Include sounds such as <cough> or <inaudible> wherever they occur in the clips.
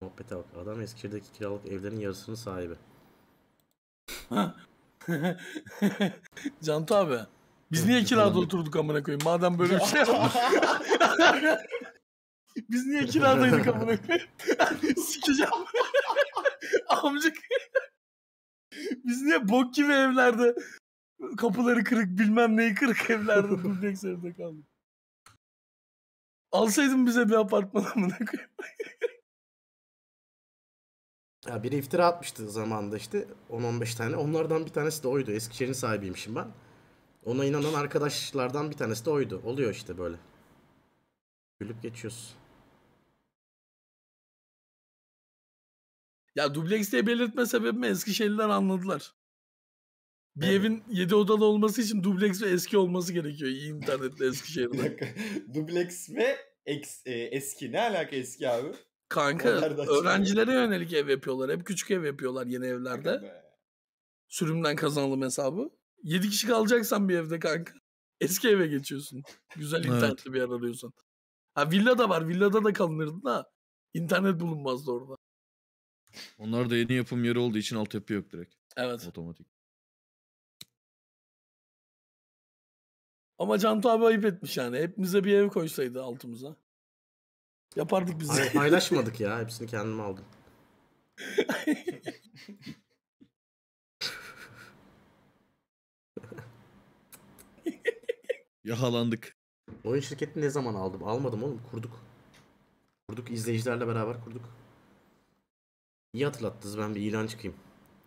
Muhabbete bak. Adam Eskişehir'deki kiralık evlerin yarısının sahibi. <laughs> Canta abi. Biz niye kirada oturduk amına koyayım? Madem böyle bir şey <laughs> <laughs> Biz niye kiradaydık amına koyayım? Sikeceğim. Amcık. Biz niye bok gibi evlerde kapıları kırık bilmem neyi kırık evlerde duracak zorunda kaldık. Alsaydın bize bir apartman amına koyayım. Ya biri iftira atmıştı zamanında işte 10-15 tane. Onlardan bir tanesi de oydu. Eskişehir'in sahibiymişim ben. Ona inanan arkadaşlardan bir tanesi de oydu. Oluyor işte böyle. Gülüp geçiyoruz. Ya dubleks diye belirtme sebebimi Eskişehir'den anladılar. Bir evet. evin 7 odalı olması için dubleks ve eski olması gerekiyor. İyi internetli <laughs> Eskişehir'de. dubleks ve eks, e, eski ne alaka eski abi? Kanka öğrencilere yönelik ev yapıyorlar. Hep küçük ev yapıyorlar yeni evlerde. Sürümden kazanalım hesabı. 7 kişi kalacaksan bir evde kanka. Eski eve geçiyorsun. Güzel internetli evet. bir yer arıyorsan. Ha villa da var. Villada da kalınırdı da İnternet bulunmazdı orada. Onlar da yeni yapım yeri olduğu için altyapı yok direkt. Evet. Otomatik. Ama Cantu abi ayıp etmiş yani. Hepimize bir ev koysaydı altımıza. Yapardık biz. Ay, paylaşmadık ya. Hepsini kendim aldım. Yahalandık. Oyun şirketini ne zaman aldım? Almadım oğlum. Kurduk. Kurduk. izleyicilerle beraber kurduk. İyi hatırlattınız. Ben bir ilan çıkayım.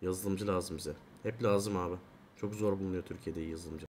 Yazılımcı lazım bize. Hep lazım abi. Çok zor bulunuyor Türkiye'de yazılımcı.